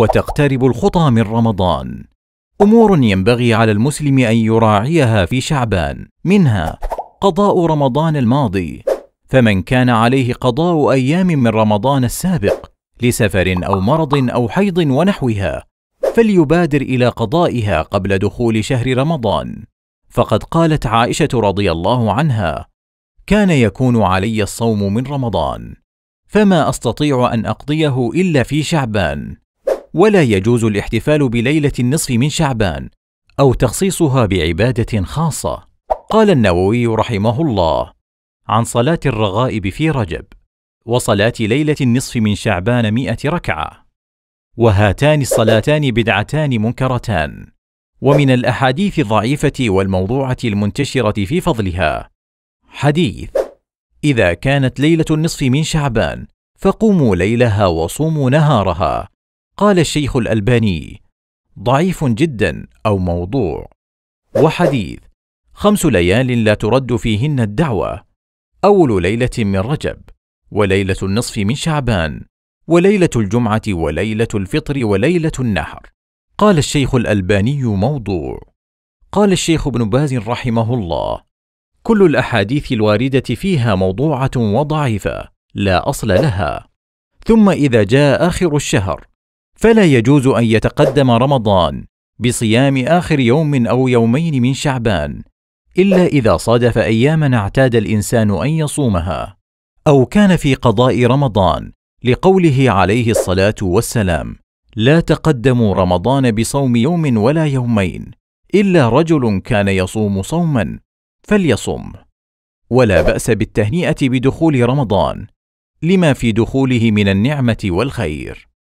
وتقترب الخطى من رمضان امور ينبغي على المسلم ان يراعيها في شعبان منها قضاء رمضان الماضي فمن كان عليه قضاء ايام من رمضان السابق لسفر او مرض او حيض ونحوها فليبادر الى قضائها قبل دخول شهر رمضان فقد قالت عائشه رضي الله عنها كان يكون علي الصوم من رمضان فما استطيع ان اقضيه الا في شعبان ولا يجوز الاحتفال بليله النصف من شعبان او تخصيصها بعباده خاصه قال النووي رحمه الله عن صلاه الرغائب في رجب وصلاه ليله النصف من شعبان مائه ركعه وهاتان الصلاتان بدعتان منكرتان ومن الاحاديث الضعيفه والموضوعه المنتشره في فضلها حديث اذا كانت ليله النصف من شعبان فقوموا ليلها وصوموا نهارها قال الشيخ الألباني: ضعيف جدا أو موضوع، وحديث خمس ليال لا ترد فيهن الدعوة، أول ليلة من رجب، وليلة النصف من شعبان، وليلة الجمعة وليلة الفطر وليلة النحر. قال الشيخ الألباني موضوع. قال الشيخ ابن باز رحمه الله: كل الأحاديث الواردة فيها موضوعة وضعيفة، لا أصل لها. ثم إذا جاء آخر الشهر فلا يجوز ان يتقدم رمضان بصيام اخر يوم او يومين من شعبان الا اذا صادف اياما اعتاد الانسان ان يصومها او كان في قضاء رمضان لقوله عليه الصلاه والسلام لا تقدموا رمضان بصوم يوم ولا يومين الا رجل كان يصوم صوما فليصم ولا باس بالتهنئه بدخول رمضان لما في دخوله من النعمه والخير